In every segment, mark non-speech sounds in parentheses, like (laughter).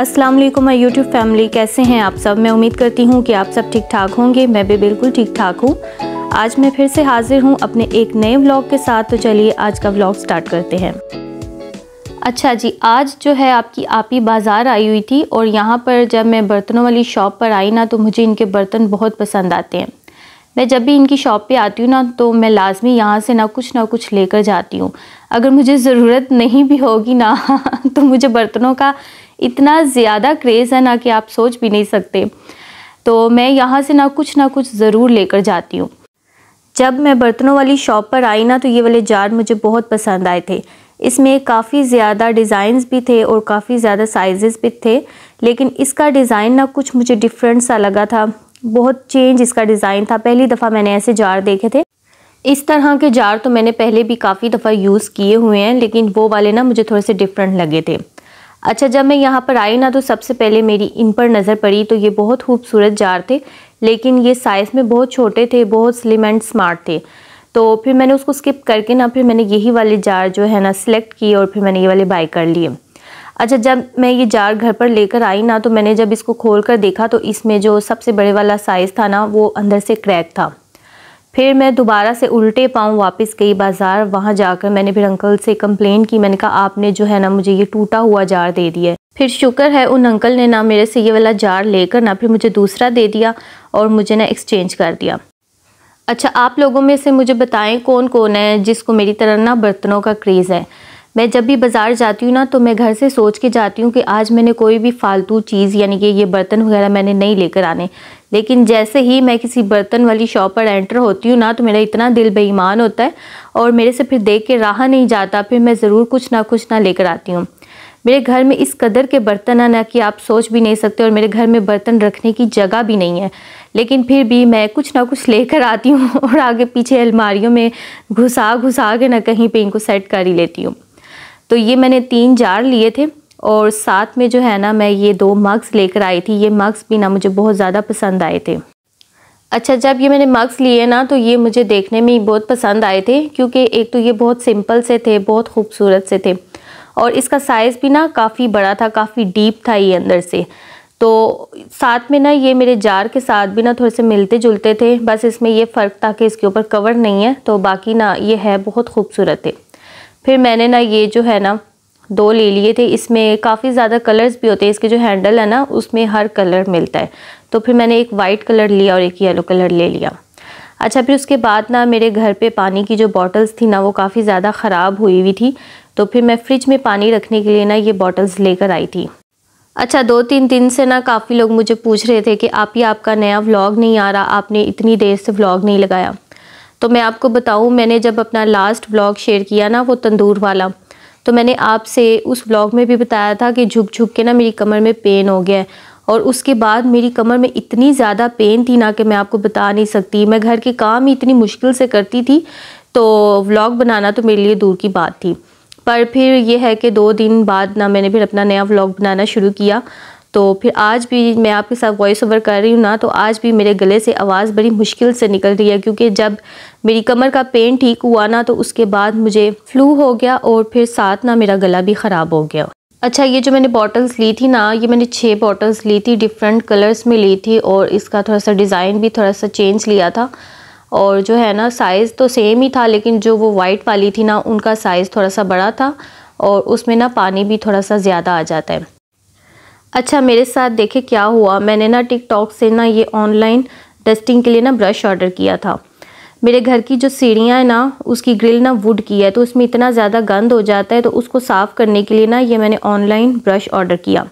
अस्सलाम वालेकुम my YouTube family कैसे हैं आप सब मैं उम्मीद करती हूँ कि आप सब ठीक ठाक होंगे मैं भी बिल्कुल ठीक ठाक हूँ आज मैं फिर से हाजिर हूँ अपने एक नए व्लॉग के साथ तो चलिए आज का व्लॉग स्टार्ट करते हैं अच्छा जी आज जो है आपकी आपी बाज़ार आई हुई थी और यहाँ पर जब मैं बर्तनों वाली शॉप पर आई ना तो मुझे इनके बर्तन बहुत पसंद आते हैं मैं जब भी इनकी शॉप पे आती हूँ ना तो मैं लाजमी यहाँ से ना कुछ ना कुछ लेकर जाती हूँ अगर मुझे ज़रूरत नहीं भी होगी ना (laughs) तो मुझे बर्तनों का इतना ज़्यादा क्रेज़ है ना कि आप सोच भी नहीं सकते तो मैं यहाँ से ना कुछ ना कुछ ज़रूर लेकर जाती हूँ जब मैं बर्तनों वाली शॉप पर आई ना तो ये वाले जार मुझे बहुत पसंद आए थे इसमें काफ़ी ज़्यादा डिज़ाइंस भी थे और काफ़ी ज़्यादा साइजेस भी थे लेकिन इसका डिज़ाइन ना कुछ मुझे डिफरेंट सा लगा था बहुत चेंज इसका डिज़ाइन था पहली दफ़ा मैंने ऐसे जार देखे थे इस तरह के जार तो मैंने पहले भी काफ़ी दफ़ा यूज़ किए हुए हैं लेकिन वो वाले ना मुझे थोड़े से डिफरेंट लगे थे अच्छा जब मैं यहाँ पर आई ना तो सबसे पहले मेरी इन पर नज़र पड़ी तो ये बहुत खूबसूरत जार थे लेकिन ये साइज़ में बहुत छोटे थे बहुत स्लिम एंड स्मार्ट थे तो फिर मैंने उसको स्किप करके ना फिर मैंने यही वाले जार जो है ना सिलेक्ट किए और फिर मैंने ये वाले बाई कर लिए अच्छा जब मैं ये जार घर पर लेकर आई ना तो मैंने जब इसको खोल कर देखा तो इसमें जो सबसे बड़े वाला साइज़ था ना वो अंदर से क्रैक था फिर मैं दोबारा से उल्टे पाँव वापस गई बाज़ार वहाँ जाकर मैंने फिर अंकल से कंप्लेन की मैंने कहा आपने जो है ना मुझे ये टूटा हुआ जार दे दिया फिर शुक्र है उन अंकल ने ना मेरे से ये वाला जार लेकर ना फिर मुझे दूसरा दे दिया और मुझे ना एक्सचेंज कर दिया अच्छा आप लोगों में से मुझे बताएं कौन कौन है जिसको मेरी तरह ना बर्तनों का क्रेज़ है मैं जब भी बाज़ार जाती हूँ ना तो मैं घर से सोच के जाती हूँ कि आज मैंने कोई भी फालतू चीज़ यानी कि ये बर्तन वगैरह मैंने नहीं लेकर आने लेकिन जैसे ही मैं किसी बर्तन वाली शॉप पर एंटर होती हूँ ना तो मेरा इतना दिल बेईमान होता है और मेरे से फिर देख के रहा नहीं जाता फिर मैं ज़रूर कुछ ना कुछ ना लेकर आती हूँ मेरे घर में इस कदर के बर्तन हैं ना कि आप सोच भी नहीं सकते और मेरे घर में बर्तन रखने की जगह भी नहीं है लेकिन फिर भी मैं कुछ ना कुछ लेकर आती हूँ (laughs) और आगे पीछे अलमारियों में घुसा घुसा के ना कहीं पे इनको सेट कर ही लेती हूँ तो ये मैंने तीन जार लिए थे और साथ में जो है ना मैं ये दो मग्स लेकर आई थी ये मग्स भी ना मुझे बहुत ज़्यादा पसंद आए थे अच्छा जब ये मैंने मग्स लिए ना तो ये मुझे देखने में ही बहुत पसंद आए थे क्योंकि एक तो ये बहुत सिंपल से थे बहुत खूबसूरत से थे और इसका साइज़ भी ना काफ़ी बड़ा था काफ़ी डीप था ये अंदर से तो साथ में ना ये मेरे जार के साथ भी ना थोड़े से मिलते जुलते थे बस इसमें ये फ़र्क था कि इसके ऊपर कवर नहीं है तो बाकी ना ये है बहुत खूबसूरत है फिर मैंने ना ये जो है ना दो ले लिए थे इसमें काफ़ी ज़्यादा कलर्स भी होते हैं इसके जो हैंडल है ना उसमें हर कलर मिलता है तो फिर मैंने एक वाइट कलर लिया और एक येलो कलर ले लिया अच्छा फिर उसके बाद ना मेरे घर पे पानी की जो बॉटल्स थी ना वो काफ़ी ज़्यादा ख़राब हुई हुई थी तो फिर मैं फ्रिज में पानी रखने के लिए ना ये बॉटल्स लेकर आई थी अच्छा दो तीन दिन से ना काफ़ी लोग मुझे पूछ रहे थे कि आप ही आपका नया व्लॉग नहीं आ रहा आपने इतनी देर से व्लॉग नहीं लगाया तो मैं आपको बताऊँ मैंने जब अपना लास्ट ब्लॉग शेयर किया ना वो तंदूर वाला तो मैंने आपसे उस ब्लॉग में भी बताया था कि झुक झुक के ना मेरी कमर में पेन हो गया है और उसके बाद मेरी कमर में इतनी ज़्यादा पेन थी ना कि मैं आपको बता नहीं सकती मैं घर के काम ही इतनी मुश्किल से करती थी तो व्लॉग बनाना तो मेरे लिए दूर की बात थी पर फिर यह है कि दो दिन बाद ना मैंने फिर अपना नया व्लॉग बनाना शुरू किया तो फिर आज भी मैं आपके साथ वॉइस ओवर कर रही हूँ ना तो आज भी मेरे गले से आवाज़ बड़ी मुश्किल से निकल रही है क्योंकि जब मेरी कमर का पेन ठीक हुआ ना तो उसके बाद मुझे फ्लू हो गया और फिर साथ ना मेरा गला भी ख़राब हो गया अच्छा ये जो मैंने बॉटल्स ली थी ना ये मैंने छः बॉटल्स ली थी डिफरेंट कलर्स में ली थी और इसका थोड़ा सा डिज़ाइन भी थोड़ा सा चेंज लिया था और जो है ना साइज़ तो सेम ही था लेकिन जो वो वाइट वाली थी ना उनका साइज़ थोड़ा सा बड़ा था और उसमें ना पानी भी थोड़ा सा ज़्यादा आ जाता है अच्छा मेरे साथ देखे क्या हुआ मैंने ना टिकटॉक से ना ये ऑनलाइन डस्टिंग के लिए ना ब्रश ऑर्डर किया था मेरे घर की जो सीढ़ियाँ हैं ना उसकी ग्रिल ना वुड की है तो उसमें इतना ज़्यादा गंद हो जाता है तो उसको साफ़ करने के लिए ना ये मैंने ऑनलाइन ब्रश ऑर्डर किया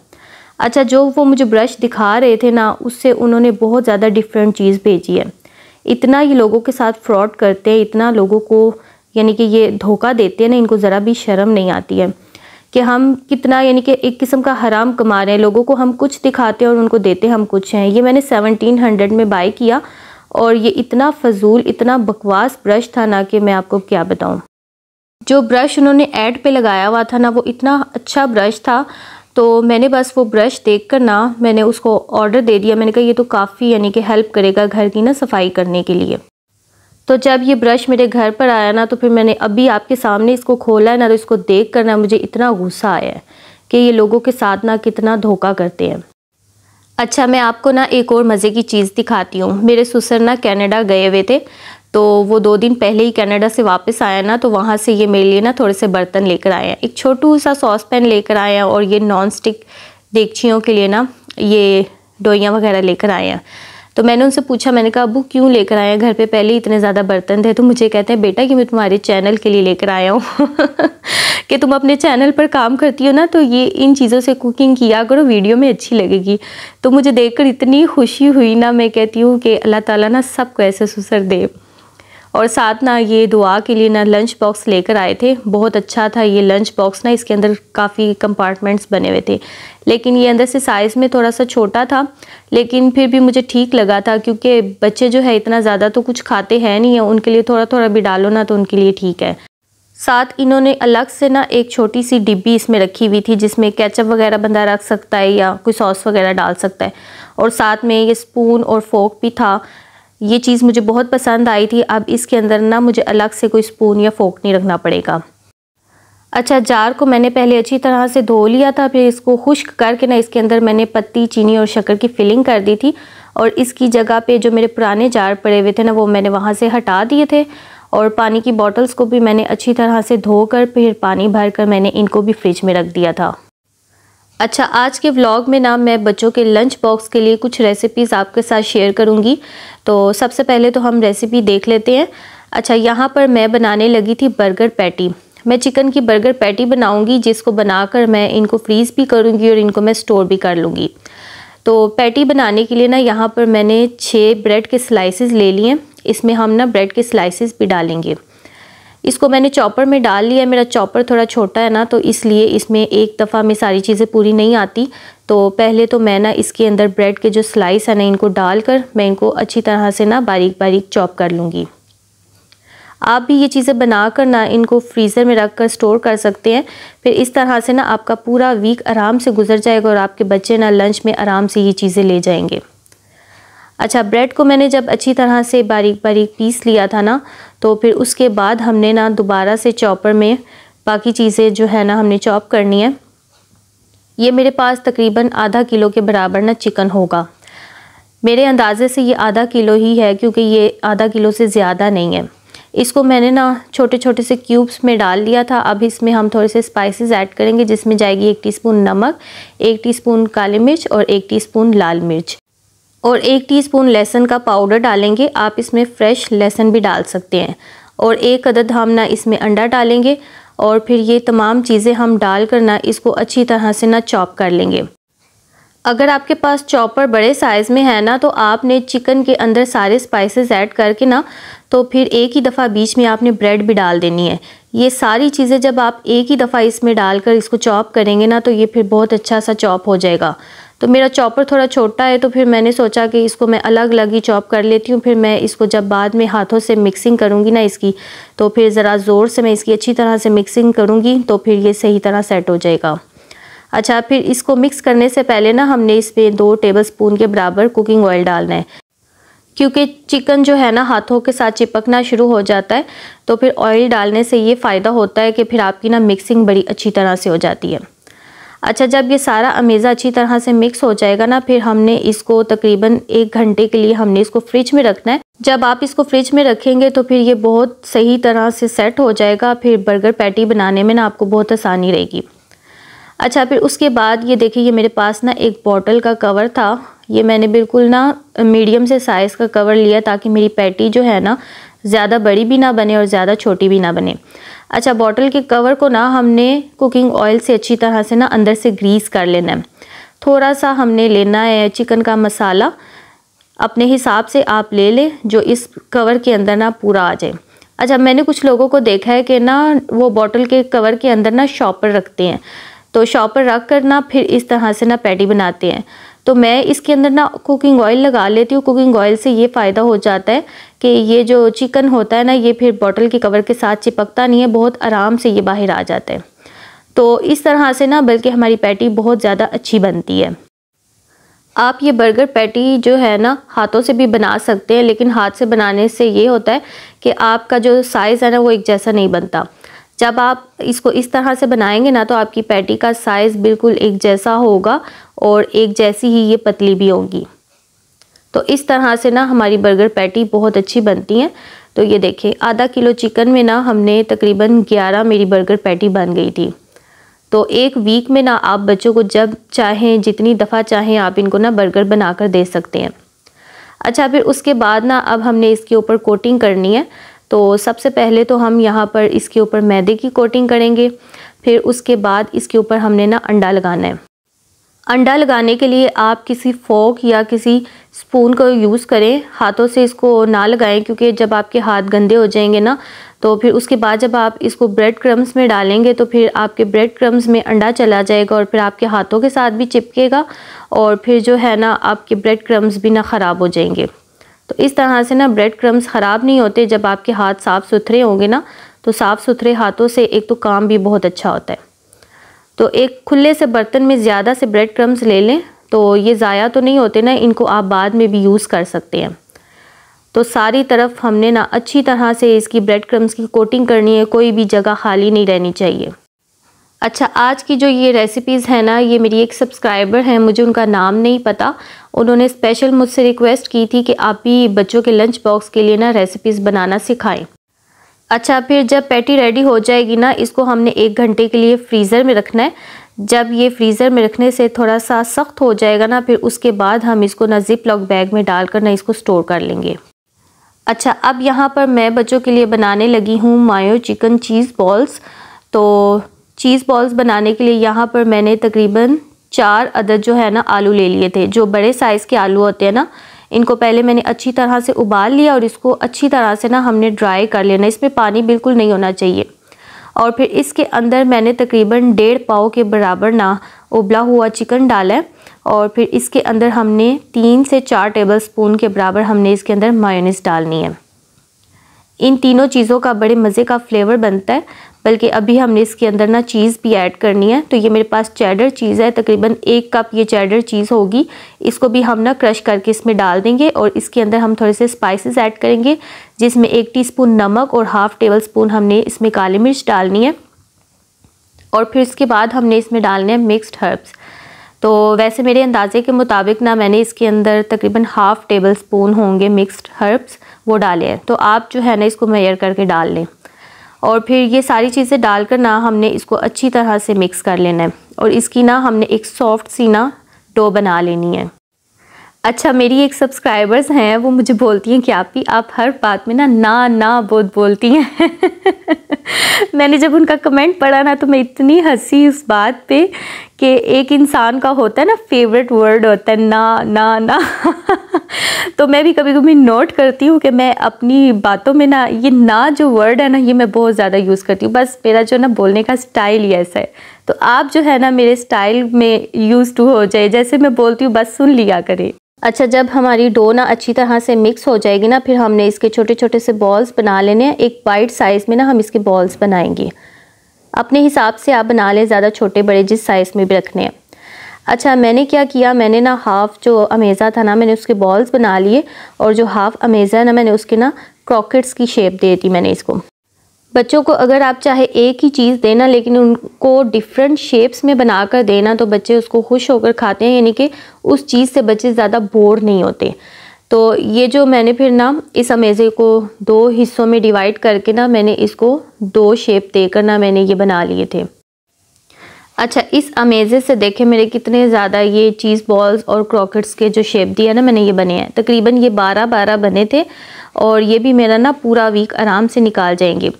अच्छा जो वो मुझे ब्रश दिखा रहे थे ना उससे उन्होंने बहुत ज़्यादा डिफरेंट चीज़ भेजी है इतना ये लोगों के साथ फ्रॉड करते हैं इतना लोगों को यानी कि ये धोखा देते हैं ना इनको ज़रा भी शर्म नहीं आती है कि हम कितना यानी कि एक किस्म का हराम कमा रहे हैं लोगों को हम कुछ दिखाते हैं और उनको देते हम कुछ हैं ये मैंने सेवनटीन हंड्रेड में बाई किया और ये इतना फजूल इतना बकवास ब्रश था ना कि मैं आपको क्या बताऊँ जो ब्रश उन्होंने ऐड पर लगाया हुआ था ना वो इतना अच्छा ब्रश था तो मैंने बस वो ब्रश देख कर ना मैंने उसको ऑर्डर दे दिया मैंने कहा ये तो काफ़ी यानी कि हेल्प करेगा घर की ना सफाई करने के लिए तो जब ये ब्रश मेरे घर पर आया ना तो फिर मैंने अभी आपके सामने इसको खोला है ना तो इसको देख कर ना मुझे इतना गुस्सा आया है कि ये लोगों के साथ ना कितना धोखा करते हैं अच्छा मैं आपको ना एक और मज़े की चीज़ दिखाती हूँ मेरे ससुर ना कैनेडा गए हुए थे तो वो दो दिन पहले ही कनाडा से वापस आया ना तो वहाँ से ये मेरे लिए ना थोड़े से बर्तन लेकर आए हैं एक छोटू सा सॉस पैन लेकर आए हैं और ये नॉन स्टिक देगचियों के लिए ना ये डोइयाँ वगैरह लेकर आए हैं तो मैंने उनसे पूछा मैंने कहा अबू क्यों लेकर आए हैं घर पे पहले इतने ज़्यादा बर्तन थे तो मुझे कहते हैं बेटा कि मैं तुम्हारे चैनल के लिए लेकर आया हूँ (laughs) कि तुम अपने चैनल पर काम करती हो ना तो ये इन चीज़ों से कुकिंग किया करो वीडियो में अच्छी लगेगी तो मुझे देख इतनी खुशी हुई ना मैं कहती हूँ कि अल्लाह ताली ना सबको ऐसे सुसर दे और साथ ना ये दुआ के लिए ना लंच बॉक्स लेकर आए थे बहुत अच्छा था ये लंच बॉक्स ना इसके अंदर काफ़ी कंपार्टमेंट्स बने हुए थे लेकिन ये अंदर से साइज़ में थोड़ा सा छोटा था लेकिन फिर भी मुझे ठीक लगा था क्योंकि बच्चे जो है इतना ज़्यादा तो कुछ खाते हैं नहीं है उनके लिए थोड़ा थोड़ा भी डालो ना तो उनके लिए ठीक है साथ इन्होंने अलग से ना एक छोटी सी डिब्बी इसमें रखी हुई थी जिसमें केचप वगैरह बंदा रख सकता है या कोई सॉस वगैरह डाल सकता है और साथ में ये स्पून और फोक भी था ये चीज़ मुझे बहुत पसंद आई थी अब इसके अंदर ना मुझे अलग से कोई स्पून या फोक नहीं रखना पड़ेगा अच्छा जार को मैंने पहले अच्छी तरह से धो लिया था फिर इसको खुश्क करके ना इसके अंदर मैंने पत्ती चीनी और शक्कर की फिलिंग कर दी थी और इसकी जगह पे जो मेरे पुराने जार पड़े हुए थे ना वो मैंने वहाँ से हटा दिए थे और पानी की बॉटल्स को भी मैंने अच्छी तरह से धोकर फिर पानी भर कर मैंने इनको भी फ्रिज में रख दिया था अच्छा आज के व्लॉग में ना मैं बच्चों के लंच बॉक्स के लिए कुछ रेसिपीज़ आपके साथ शेयर करूँगी तो सबसे पहले तो हम रेसिपी देख लेते हैं अच्छा यहाँ पर मैं बनाने लगी थी बर्गर पैटी मैं चिकन की बर्गर पैटी बनाऊँगी जिसको बनाकर मैं इनको फ्रीज़ भी करूँगी और इनको मैं स्टोर भी कर लूँगी तो पैटी बनाने के लिए ना यहाँ पर मैंने छः ब्रेड के स्लाइसिस ले लिए इसमें हम ना ब्रेड के स्लाइसिस भी डालेंगे इसको मैंने चॉपर में डाल लिया मेरा चॉपर थोड़ा छोटा है ना तो इसलिए इसमें एक दफ़ा में सारी चीज़ें पूरी नहीं आती तो पहले तो मैं ना इसके अंदर ब्रेड के जो स्लाइस है ना इनको डाल कर मैं इनको अच्छी तरह से ना बारीक बारीक चॉप कर लूँगी आप भी ये चीज़ें बना कर ना इनको फ्रीज़र में रख कर स्टोर कर सकते हैं फिर इस तरह से ना आपका पूरा वीक आराम से गुजर जाएगा और आपके बच्चे ना लंच में आराम से ये चीज़ें ले जाएंगे अच्छा ब्रेड को मैंने जब अच्छी तरह से बारीक बारीक पीस लिया था ना तो फिर उसके बाद हमने ना दोबारा से चॉपर में बाकी चीज़ें जो है ना हमने चॉप करनी है ये मेरे पास तकरीबन आधा किलो के बराबर ना चिकन होगा मेरे अंदाज़े से ये आधा किलो ही है क्योंकि ये आधा किलो से ज़्यादा नहीं है इसको मैंने ना छोटे छोटे से क्यूब्स में डाल लिया था अब इसमें हम थोड़े से स्पाइसेस ऐड करेंगे जिसमें जाएगी एक टीस्पून नमक एक टीस्पून काली मिर्च और एक टीस्पून लाल मिर्च और एक टीस्पून लहसुन का पाउडर डालेंगे आप इसमें फ्रेश लहसुन भी डाल सकते हैं और एक अदद हम ना इसमें अंडा डालेंगे और फिर ये तमाम चीज़ें हम डाल कर ना इसको अच्छी तरह से ना चॉप कर लेंगे अगर आपके पास चॉपर बड़े साइज़ में है ना तो आपने चिकन के अंदर सारे स्पाइसेस ऐड करके ना तो फिर एक ही दफ़ा बीच में आपने ब्रेड भी डाल देनी है ये सारी चीज़ें जब आप एक ही दफ़ा इसमें डालकर इसको चॉप करेंगे ना तो ये फिर बहुत अच्छा सा चॉप हो जाएगा तो मेरा चॉपर थोड़ा छोटा है तो फिर मैंने सोचा कि इसको मैं अलग अलग ही चॉप कर लेती हूँ फिर मैं इसको जब बाद में हाथों से मिक्सिंग करूँगी ना इसकी तो फिर ज़रा ज़ोर से मैं इसकी अच्छी तरह से मिक्सिंग करूँगी तो फिर ये सही तरह सेट हो जाएगा अच्छा फिर इसको मिक्स करने से पहले ना हमने इसमें दो टेबल स्पून के बराबर कुकिंग ऑयल डालना है क्योंकि चिकन जो है ना हाथों के साथ चिपकना शुरू हो जाता है तो फिर ऑयल डालने से ये फ़ायदा होता है कि फिर आपकी ना मिक्सिंग बड़ी अच्छी तरह से हो जाती है अच्छा जब ये सारा अमेज़ा अच्छी तरह से मिक्स हो जाएगा ना फिर हमने इसको तकरीबन एक घंटे के लिए हमने इसको फ्रिज में रखना है जब आप इसको फ्रिज में रखेंगे तो फिर ये बहुत सही तरह से सेट हो जाएगा फिर बर्गर पैटी बनाने में ना आपको बहुत आसानी रहेगी अच्छा फिर उसके बाद ये देखिए ये मेरे पास ना एक बॉटल का कवर था ये मैंने बिल्कुल ना मीडियम से साइज़ का कवर लिया ताकि मेरी पैटी जो है ना ज़्यादा बड़ी भी ना बने और ज़्यादा छोटी भी ना बने अच्छा बॉटल के कवर को ना हमने कुकिंग ऑयल से अच्छी तरह से ना अंदर से ग्रीस कर लेना है थोड़ा सा हमने लेना है चिकन का मसाला अपने हिसाब से आप ले लें जो इस कवर के अंदर ना पूरा आ जाए अच्छा मैंने कुछ लोगों को देखा है कि ना वो बॉटल के कवर के अंदर ना शॉपर रखते हैं तो शॉपर रख कर ना फिर इस तरह से ना पैटी बनाते हैं तो मैं इसके अंदर ना कुकिंग ऑयल लगा लेती हूँ कुकिंग ऑयल से ये फ़ायदा हो जाता है कि ये जो चिकन होता है ना ये फिर बॉटल के कवर के साथ चिपकता नहीं है बहुत आराम से ये बाहर आ जाता है तो इस तरह से ना बल्कि हमारी पैटी बहुत ज़्यादा अच्छी बनती है आप ये बर्गर पैटी जो है ना हाथों से भी बना सकते हैं लेकिन हाथ से बनाने से ये होता है कि आपका जो साइज़ है ना वो एक जैसा नहीं बनता जब आप इसको इस तरह से बनाएंगे ना तो आपकी पैटी का साइज़ बिल्कुल एक जैसा होगा और एक जैसी ही ये पतली भी होगी तो इस तरह से ना हमारी बर्गर पैटी बहुत अच्छी बनती हैं तो ये देखिए आधा किलो चिकन में ना हमने तकरीबन 11 मेरी बर्गर पैटी बन गई थी तो एक वीक में ना आप बच्चों को जब चाहें जितनी दफ़ा चाहें आप इनको ना बर्गर बना कर दे सकते हैं अच्छा फिर उसके बाद ना अब हमने इसके ऊपर कोटिंग करनी है तो सबसे पहले तो हम यहाँ पर इसके ऊपर मैदे की कोटिंग करेंगे फिर उसके बाद इसके ऊपर हमने ना अंडा लगाना है अंडा लगाने के लिए आप किसी फोक या किसी स्पून को यूज़ करें हाथों से इसको ना लगाएं क्योंकि जब आपके हाथ गंदे हो जाएंगे ना तो फिर उसके बाद जब आप इसको ब्रेड क्रम्स में डालेंगे तो फिर आपके ब्रेड क्रम्स में अंडा चला जाएगा और फिर आपके हाथों के साथ भी चिपकेगा और फिर जो है ना आपके ब्रेड क्रम्स भी ना ख़राब हो जाएंगे तो इस तरह से ना ब्रेड क्रम्स ख़राब नहीं होते जब आपके हाथ साफ़ सुथरे होंगे ना तो साफ़ सुथरे हाथों से एक तो काम भी बहुत अच्छा होता है तो एक खुले से बर्तन में ज़्यादा से ब्रेड क्रम्स ले लें तो ये ज़ाया तो नहीं होते ना इनको आप बाद में भी यूज़ कर सकते हैं तो सारी तरफ हमने ना अच्छी तरह से इसकी ब्रेड क्रम्स की कोटिंग करनी है कोई भी जगह खाली नहीं रहनी चाहिए अच्छा आज की जो ये रेसिपीज़ है ना ये मेरी एक सब्सक्राइबर हैं मुझे उनका नाम नहीं पता उन्होंने स्पेशल मुझसे रिक्वेस्ट की थी कि आप ही बच्चों के लंच बॉक्स के लिए ना रेसिपीज़ बनाना सिखाएं अच्छा फिर जब पैटी रेडी हो जाएगी ना इसको हमने एक घंटे के लिए फ्रीज़र में रखना है जब ये फ्रीज़र में रखने से थोड़ा सा सख्त हो जाएगा ना फिर उसके बाद हम इसको ना जिप लॉक बैग में डालकर ना इसको स्टोर कर लेंगे अच्छा अब यहाँ पर मैं बच्चों के लिए बनाने लगी हूँ मायो चिकन चीज़ बॉल्स तो चीज़ बॉल्स बनाने के लिए यहाँ पर मैंने तकरीबन चार अदद जो है ना आलू ले लिए थे जो बड़े साइज़ के आलू होते हैं ना इनको पहले मैंने अच्छी तरह से उबाल लिया और इसको अच्छी तरह से ना हमने ड्राई कर लेना इसमें पानी बिल्कुल नहीं होना चाहिए और फिर इसके अंदर मैंने तकरीबन डेढ़ पाव के बराबर ना उबला हुआ चिकन डाला है और फिर इसके अंदर हमने तीन से चार टेबल स्पून के बराबर हमने इसके अंदर मायोनीस डालनी है इन तीनों चीज़ों का बड़े मज़े का फ्लेवर बनता है बल्कि अभी हमने इसके अंदर ना चीज़ भी ऐड करनी है तो ये मेरे पास चैडर चीज़ है तकरीबन एक कप ये चैडर चीज़ होगी इसको भी हम ना क्रश करके इसमें डाल देंगे और इसके अंदर हम थोड़े से स्पाइसेस ऐड करेंगे जिसमें एक टीस्पून नमक और हाफ़ टेबल स्पून हमने इसमें काली मिर्च डालनी है और फिर इसके बाद हमने इसमें डालने हैं मिक्सड हर्ब्स तो वैसे मेरे अंदाज़े के मुताबिक ना मैंने इसके अंदर तकरीबन हाफ़ टेबल स्पून होंगे मिक्सड हर्ब्स वो डाले हैं तो आप जो है ना इसको मेयर करके डाल लें और फिर ये सारी चीज़ें डालकर ना हमने इसको अच्छी तरह से मिक्स कर लेना है और इसकी ना हमने एक सॉफ्ट सी ना डो बना लेनी है अच्छा मेरी एक सब्सक्राइबर्स हैं वो मुझे बोलती हैं कि आप ही आप हर बात में ना ना ना बहुत बोलती हैं (laughs) मैंने जब उनका कमेंट पढ़ा ना तो मैं इतनी हंसी उस बात पे कि एक इंसान का होता है ना फेवरेट वर्ड होता है ना ना ना तो मैं भी कभी कभी नोट करती हूँ कि मैं अपनी बातों में ना ये ना जो वर्ड है ना ये मैं बहुत ज़्यादा यूज़ करती हूँ बस मेरा जो ना बोलने का स्टाइल ही ऐसा है तो आप जो है ना मेरे स्टाइल में यूज़ टू हो जाए जैसे मैं बोलती हूँ बस सुन लिया करें अच्छा जब हमारी डो ना अच्छी तरह से मिक्स हो जाएगी ना फिर हमने इसके छोटे छोटे से बॉल्स बना लेने हैं एक वाइट साइज़ में ना हम इसके बॉल्स बनाएंगे अपने हिसाब से आप बना लें ज़्यादा छोटे बड़े जिस साइज़ में भी रखने हैं अच्छा मैंने क्या किया मैंने ना हाफ़ जो अमेज़ा था ना मैंने उसके बॉल्स बना लिए और जो हाफ़ अमेज़ा है ना मैंने उसके ना क्रॉकेट्स की शेप दे दी मैंने इसको बच्चों को अगर आप चाहे एक ही चीज़ देना लेकिन उनको डिफरेंट शेप्स में बनाकर देना तो बच्चे उसको खुश होकर खाते हैं यानी कि उस चीज़ से बच्चे ज़्यादा बोर नहीं होते तो ये जो मैंने फिर ना इस अमेज़े को दो हिस्सों में डिवाइड करके ना मैंने इसको दो शेप देकर ना मैंने ये बना लिए थे अच्छा इस अमेज़े से देखें मेरे कितने ज़्यादा ये चीज़ बॉल्स और क्रॉकेट्स के जो शेप दिया ना मैंने ये बने हैं तकरीबन ये बारह बारह बने थे और ये भी मेरा ना पूरा वीक आराम से निकाल जाएंगे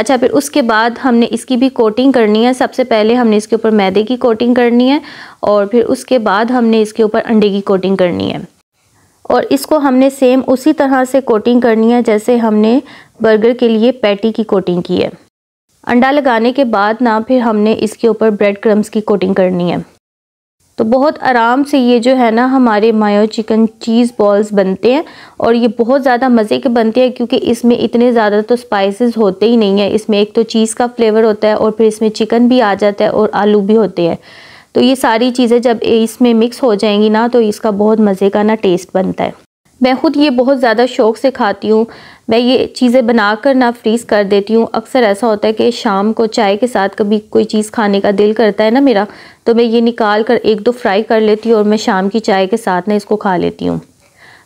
अच्छा फिर उसके बाद हमने इसकी भी कोटिंग करनी है सबसे पहले हमने इसके ऊपर मैदे की कोटिंग करनी है और फिर उसके बाद हमने इसके ऊपर अंडे की कोटिंग करनी है और इसको हमने सेम उसी तरह से कोटिंग करनी है जैसे हमने बर्गर के लिए पैटी की कोटिंग की है अंडा लगाने के बाद ना फिर हमने इसके ऊपर ब्रेड क्रम्स की कोटिंग करनी है तो बहुत आराम से ये जो है ना हमारे मायो चिकन चीज़ बॉल्स बनते हैं और ये बहुत ज़्यादा मज़े के बनते हैं क्योंकि इसमें इतने ज़्यादा तो स्पाइसेस होते ही नहीं है इसमें एक तो चीज़ का फ्लेवर होता है और फिर इसमें चिकन भी आ जाता है और आलू भी होते हैं तो ये सारी चीज़ें जब इसमें मिक्स हो जाएंगी ना तो इसका बहुत मज़े का ना टेस्ट बनता है मैं खुद ये बहुत ज़्यादा शौक़ से खाती हूँ मैं ये चीज़ें बना कर ना फ्रीज़ कर देती हूँ अक्सर ऐसा होता है कि शाम को चाय के साथ कभी कोई चीज़ खाने का दिल करता है ना मेरा तो मैं ये निकाल कर एक दो फ्राई कर लेती हूँ और मैं शाम की चाय के साथ ना इसको खा लेती हूँ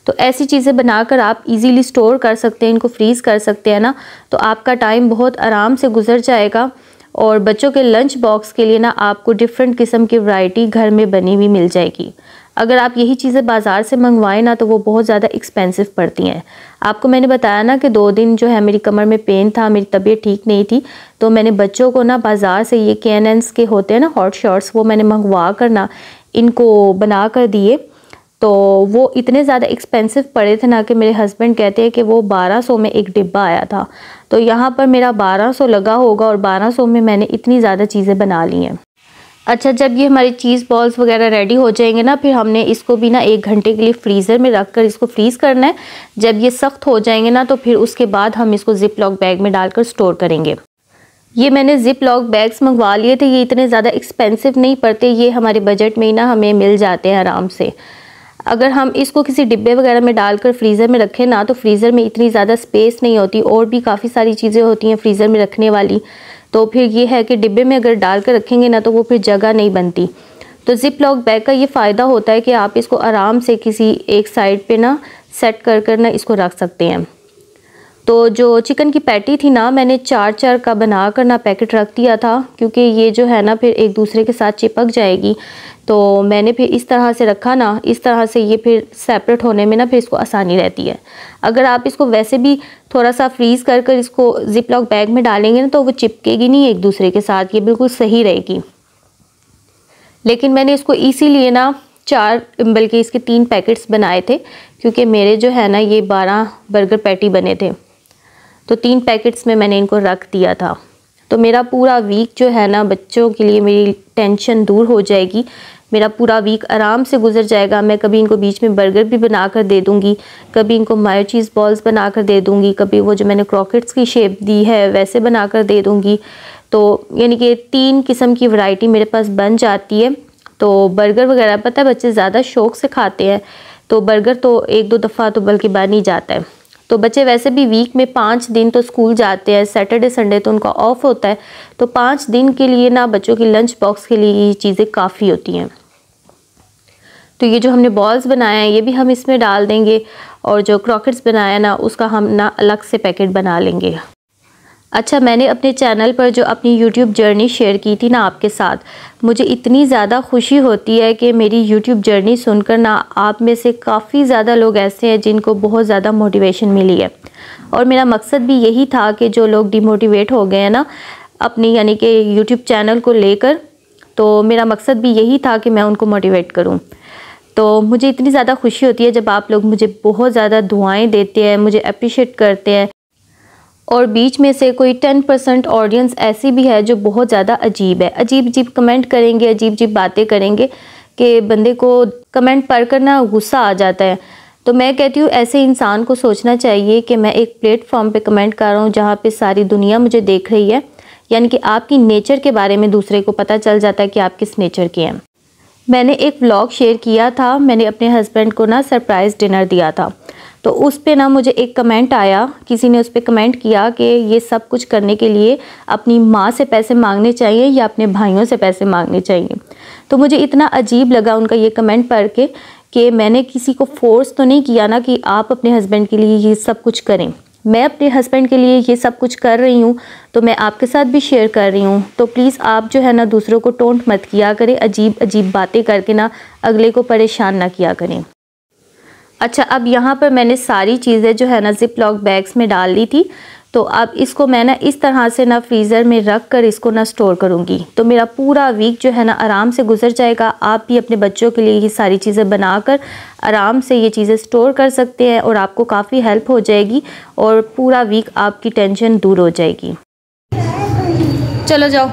तो ऐसी चीज़ें बनाकर आप इजीली स्टोर कर सकते हैं इनको फ्रीज़ कर सकते हैं ना तो आपका टाइम बहुत आराम से गुजर जाएगा और बच्चों के लंच बॉक्स के लिए ना आपको डिफरेंट किस्म की वैरायटी घर में बनी हुई मिल जाएगी अगर आप यही चीज़ें बाज़ार से मंगवाएं ना तो वो बहुत ज़्यादा एक्सपेंसिव पड़ती हैं आपको मैंने बताया ना कि दो दिन जो है मेरी कमर में पेन था मेरी तबीयत ठीक नहीं थी तो मैंने बच्चों को ना बाज़ार से ये के के होते हैं ना हॉट शॉर्ट्स वो मैंने मंगवा कर ना इनको बना कर दिए तो वो इतने ज़्यादा एक्सपेंसिव पड़े थे ना कि मेरे हस्बैंड कहते हैं कि वो 1200 में एक डिब्बा आया था तो यहाँ पर मेरा 1200 लगा होगा और 1200 में मैंने इतनी ज़्यादा चीज़ें बना ली हैं अच्छा जब ये हमारी चीज़ बॉल्स वगैरह रेडी हो जाएंगे ना फिर हमने इसको भी ना एक घंटे के लिए फ्रीज़र में रख कर इसको फ्रीज़ करना है जब ये सख्त हो जाएंगे ना तो फिर उसके बाद हम इसको ज़िप लॉक बैग में डालकर स्टोर करेंगे ये मैंने ज़िप लॉक बैग्स मंगवा लिए थे ये इतने ज़्यादा एक्सपेंसिव नहीं पड़ते ये हमारे बजट में ही ना हमें मिल जाते हैं आराम से अगर हम इसको किसी डिब्बे वगैरह में डालकर फ्रीज़र में रखें ना तो फ्रीज़र में इतनी ज़्यादा स्पेस नहीं होती और भी काफ़ी सारी चीज़ें होती हैं फ्रीज़र में रखने वाली तो फिर ये है कि डिब्बे में अगर डाल कर रखेंगे ना तो वो फिर जगह नहीं बनती तो ज़िप लॉक बैग का ये फ़ायदा होता है कि आप इसको आराम से किसी एक साइड पे ना सेट कर कर ना इसको रख सकते हैं तो जो चिकन की पैटी थी ना मैंने चार चार का बना कर ना पैकेट रख दिया था क्योंकि ये जो है ना फिर एक दूसरे के साथ चिपक जाएगी तो मैंने फिर इस तरह से रखा ना इस तरह से ये फिर सेपरेट होने में ना फिर इसको आसानी रहती है अगर आप इसको वैसे भी थोड़ा सा फ्रीज़ कर कर इसको जिप लॉक बैग में डालेंगे ना तो वो चिपकेगी नहीं एक दूसरे के साथ ये बिल्कुल सही रहेगी लेकिन मैंने इसको लिए ना चार बल्कि इसके तीन पैकेट्स बनाए थे क्योंकि मेरे जो है ना ये बारह बर्गर पैटी बने थे तो तीन पैकेट्स में मैंने इनको रख दिया था तो मेरा पूरा वीक जो है ना बच्चों के लिए मेरी टेंशन दूर हो जाएगी मेरा पूरा वीक आराम से गुजर जाएगा मैं कभी इनको बीच में बर्गर भी बना कर दे दूँगी कभी इनको मायो चीज़ बॉल्स बना कर दे दूँगी कभी वो जो मैंने क्रॉकेट्स की शेप दी है वैसे बना कर दे दूँगी तो यानी कि तीन किस्म की वैरायटी मेरे पास बन जाती है तो बर्गर वगैरह पता है बच्चे ज़्यादा शौक से खाते हैं तो बर्गर तो एक दो दफ़ा तो बल्कि बन ही जाता है तो बच्चे वैसे भी वीक में पाँच दिन तो स्कूल जाते हैं सैटरडे संडे तो उनका ऑफ होता है तो पाँच दिन के लिए ना बच्चों की लंच बॉक्स के लिए ये चीज़ें काफ़ी होती हैं तो ये जो हमने बॉल्स बनाए हैं ये भी हम इसमें डाल देंगे और जो क्रॉकेट्स बनाया ना उसका हम ना अलग से पैकेट बना लेंगे अच्छा मैंने अपने चैनल पर जो अपनी YouTube जर्नी शेयर की थी ना आपके साथ मुझे इतनी ज़्यादा खुशी होती है कि मेरी YouTube जर्नी सुनकर ना आप में से काफ़ी ज़्यादा लोग ऐसे हैं जिनको बहुत ज़्यादा मोटिवेशन मिली है और मेरा मकसद भी यही था कि जो लोग डिमोटिवेट हो गए हैं ना अपनी यानी कि यूट्यूब चैनल को लेकर तो मेरा मकसद भी यही था कि मैं उनको मोटिवेट करूँ तो मुझे इतनी ज़्यादा खुशी होती है जब आप लोग मुझे बहुत ज़्यादा दुआएं देते हैं मुझे अप्रिशिएट करते हैं और बीच में से कोई टेन परसेंट ऑडियंस ऐसी भी है जो बहुत ज़्यादा अजीब है अजीब अजीब कमेंट करेंगे अजीब अजीब बातें करेंगे कि बंदे को कमेंट पढ़ करना गुस्सा आ जाता है तो मैं कहती हूँ ऐसे इंसान को सोचना चाहिए कि मैं एक प्लेटफॉर्म पे कमेंट कर रहा हूँ जहाँ पे सारी दुनिया मुझे देख रही है यानी कि आपकी नेचर के बारे में दूसरे को पता चल जाता है कि आप किस नेचर के हैं मैंने एक ब्लॉग शेयर किया था मैंने अपने हस्बैंड को ना सरप्राइज़ डिनर दिया था तो उस पर ना मुझे एक कमेंट आया किसी ने उस पर कमेंट किया कि ये सब कुछ करने के लिए अपनी माँ से पैसे मांगने चाहिए या अपने भाइयों से पैसे मांगने चाहिए तो मुझे इतना अजीब लगा उनका ये कमेंट पढ़ के कि मैंने किसी को फोर्स तो नहीं किया ना कि आप अपने हस्बैंड के लिए ये सब कुछ करें मैं अपने हस्बैंड के लिए ये सब कुछ कर रही हूँ तो मैं आपके साथ भी शेयर कर रही हूँ तो प्लीज़ आप जो है ना दूसरों को टोंट मत किया करें अजीब अजीब बातें करके ना अगले को परेशान ना किया करें अच्छा अब यहाँ पर मैंने सारी चीज़ें जो है ना जिप लॉक बैग्स में डाल ली थी तो अब इसको मैं ना इस तरह से ना फ्रीज़र में रख कर इसको ना स्टोर करूँगी तो मेरा पूरा वीक जो है ना आराम से गुजर जाएगा आप भी अपने बच्चों के लिए ये सारी चीज़ें बनाकर आराम से ये चीज़ें स्टोर कर सकते हैं और आपको काफ़ी हेल्प हो जाएगी और पूरा वीक आपकी टेंशन दूर हो जाएगी चलो जाओ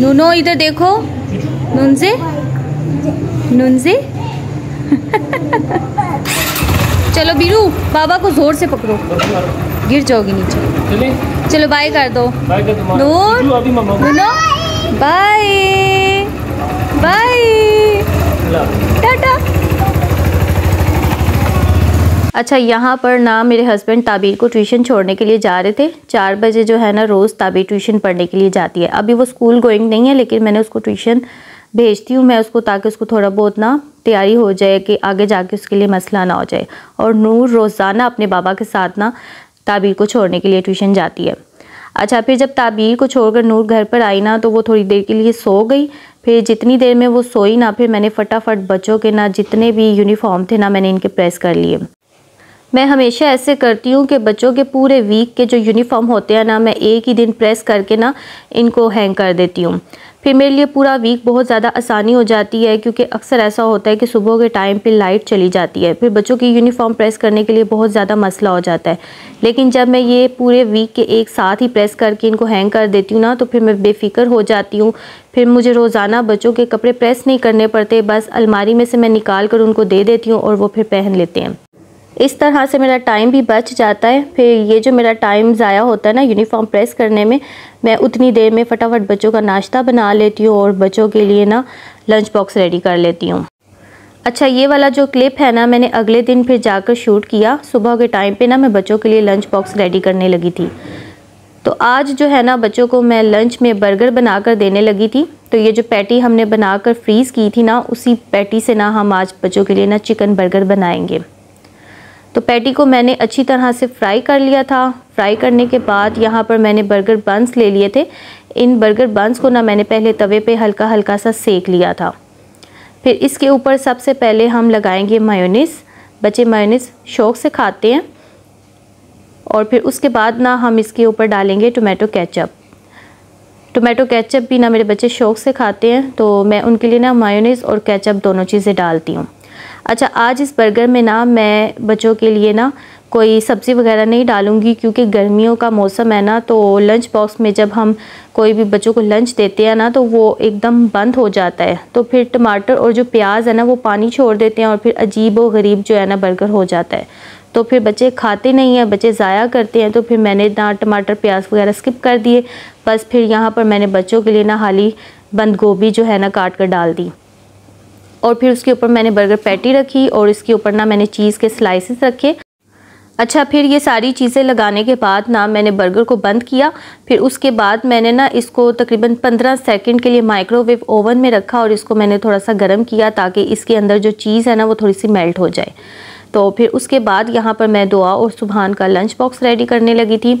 नूनो इधर देखो नून से नून से चलो बीरू बाबा को जोर से पकड़ो गिर जाओगी नीचे चलो बाय कर दो बाय बाय टाटा अच्छा यहाँ पर ना मेरे हस्बैंड ताबीर को ट्यूशन छोड़ने के लिए जा रहे थे चार बजे जो है ना रोज़ ताबीर ट्यूशन पढ़ने के लिए जाती है अभी वो स्कूल गोइंग नहीं है लेकिन मैंने उसको ट्यूशन भेजती हूँ मैं उसको ताकि उसको थोड़ा बहुत ना तैयारी हो जाए कि आगे जाके उसके लिए मसला ना हो जाए और नूर रोज़ाना अपने बाबा के साथ ना ताबीर को छोड़ने के लिए ट्यूशन जाती है अच्छा फिर जब ताबीर को छोड़कर नूर घर पर आई ना तो वो थोड़ी देर के लिए सो गई फिर जितनी देर में वो सोई ना फिर मैंने फटाफट बच्चों के ना जितने भी यूनिफॉर्म थे ना मैंने इनके प्रेस कर लिए मैं हमेशा ऐसे करती हूँ कि बच्चों के पूरे वीक के जो यूनिफॉर्म होते हैं ना मैं एक ही दिन प्रेस करके ना इनको हैंग कर देती हूँ फिर मेरे लिए पूरा वीक बहुत ज़्यादा आसानी हो जाती है क्योंकि अक्सर ऐसा होता है कि सुबह के टाइम पे लाइट चली जाती है फिर बच्चों की यूनिफॉर्म प्रेस करने के लिए बहुत ज़्यादा मसला हो जाता है लेकिन जब मैं ये पूरे वीक के एक साथ ही प्रेस करके इनको हैंग कर देती हूँ ना तो फिर मैं बेफिक्र हो जाती हूँ फिर मुझे रोज़ाना बच्चों के कपड़े प्रेस नहीं करने पड़ते बस अलमारी में से मैं निकाल कर उनको दे देती हूँ और वो फिर पहन लेते हैं इस तरह से मेरा टाइम भी बच जाता है फिर ये जो मेरा टाइम ज़ाया होता है ना यूनिफॉर्म प्रेस करने में मैं उतनी देर में फटाफट बच्चों का नाश्ता बना लेती हूँ और बच्चों के लिए ना लंच बॉक्स रेडी कर लेती हूँ अच्छा ये वाला जो क्लिप है ना मैंने अगले दिन फिर जाकर शूट किया सुबह के टाइम पे ना मैं बच्चों के लिए लंच बॉक्स रेडी करने लगी थी तो आज जो है ना बच्चों को मैं लंच में बर्गर बनाकर देने लगी थी तो ये जो पैटी हमने बनाकर फ्रीज़ की थी ना उसी पैटी से ना हम आज बच्चों के लिए ना चिकन बर्गर बनाएंगे तो पैटी को मैंने अच्छी तरह से फ्राई कर लिया था फ्राई करने के बाद यहाँ पर मैंने बर्गर बंस ले लिए थे इन बर्गर बंस को ना मैंने पहले तवे पे हल्का हल्का सा सेक लिया था फिर इसके ऊपर सबसे पहले हम लगाएंगे मायोनीस बच्चे मायोनीस शौक से खाते हैं और फिर उसके बाद ना हम इसके ऊपर डालेंगे टोमेटो कैचअप टोमेटो कैचअप भी ना मेरे बच्चे शौक से खाते हैं तो मैं उनके लिए ना मायोनीस और कैचअप दोनों चीज़ें डालती हूँ अच्छा आज इस बर्गर में ना मैं बच्चों के लिए ना कोई सब्ज़ी वगैरह नहीं डालूंगी क्योंकि गर्मियों का मौसम है ना तो लंच बॉक्स में जब हम कोई भी बच्चों को लंच देते हैं ना तो वो एकदम बंद हो जाता है तो फिर टमाटर और जो प्याज है ना वो पानी छोड़ देते हैं और फिर अजीब व गरीब जो है ना बर्गर हो जाता है तो फिर बच्चे खाते नहीं हैं बच्चे ज़ाया करते हैं तो फिर मैंने ना टमाटर प्याज वगैरह स्किप कर दिए बस फिर यहाँ पर मैंने बच्चों के लिए ना हाली बंद गोभी जो है ना काट कर डाल दी और फिर उसके ऊपर मैंने बर्गर पैटी रखी और इसके ऊपर ना मैंने चीज़ के स्लाइसेस रखे अच्छा फिर ये सारी चीज़ें लगाने के बाद ना मैंने बर्गर को बंद किया फिर उसके बाद मैंने ना इसको तकरीबन 15 सेकंड के लिए माइक्रोवेव ओवन में रखा और इसको मैंने थोड़ा सा गर्म किया ताकि इसके अंदर जो चीज़ है ना वो थोड़ी सी मेल्ट हो जाए तो फिर उसके बाद यहाँ पर मैं दुआ और सुबहान का लंच बॉक्स रेडी करने लगी थी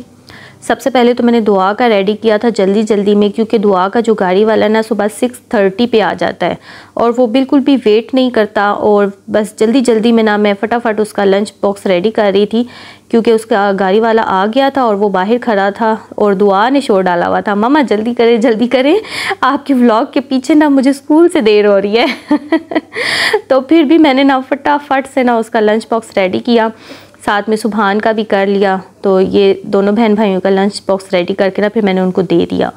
सबसे पहले तो मैंने दुआ का रेडी किया था जल्दी जल्दी में क्योंकि दुआ का जो गाड़ी वाला ना सुबह सिक्स थर्टी पर आ जाता है और वो बिल्कुल भी वेट नहीं करता और बस जल्दी जल्दी में ना मैं फटाफट उसका लंच बॉक्स रेडी कर रही थी क्योंकि उसका गाड़ी वाला आ गया था और वो बाहर खड़ा था और दुआ ने शोर डाला हुआ था मामा जल्दी करें जल्दी करें आपके व्लॉग के पीछे ना मुझे स्कूल से देर हो रही है (laughs) तो फिर भी मैंने ना फटाफट से ना उसका लंच बॉक्स रेडी किया साथ में सुबहान का भी कर लिया तो ये दोनों बहन भाइयों का लंच बॉक्स रेडी करके ना फिर मैंने उनको दे दिया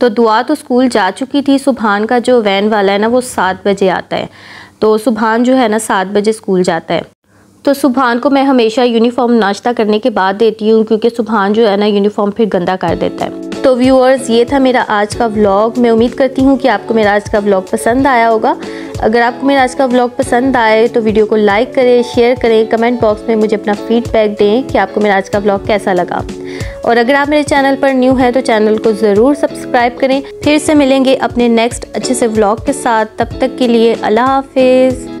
तो दुआ तो स्कूल जा चुकी थी सुबहान का जो वैन वाला है ना वो सात बजे आता है तो सुबहान जो है ना सात बजे स्कूल जाता है तो सुबहान को मैं हमेशा यूनिफॉर्म नाश्ता करने के बाद देती हूँ क्योंकि सुबहान जो है ना यूनिफॉर्म फिर गंदा कर देता है तो व्यूअर्स ये था मेरा आज का व्लॉग मैं उम्मीद करती हूँ कि आपको मेरा आज का व्लॉग पसंद आया होगा अगर आपको मेरा आज का व्लॉग पसंद आए तो वीडियो को लाइक करें शेयर करें कमेंट बॉक्स में मुझे अपना फीडबैक दें कि आपको मेरा आज का व्लॉग कैसा लगा और अगर आप मेरे चैनल पर न्यू हैं तो चैनल को ज़रूर सब्सक्राइब करें फिर से मिलेंगे अपने नेक्स्ट अच्छे से व्लॉग के साथ तब तक के लिए अल्लाह हाफिज़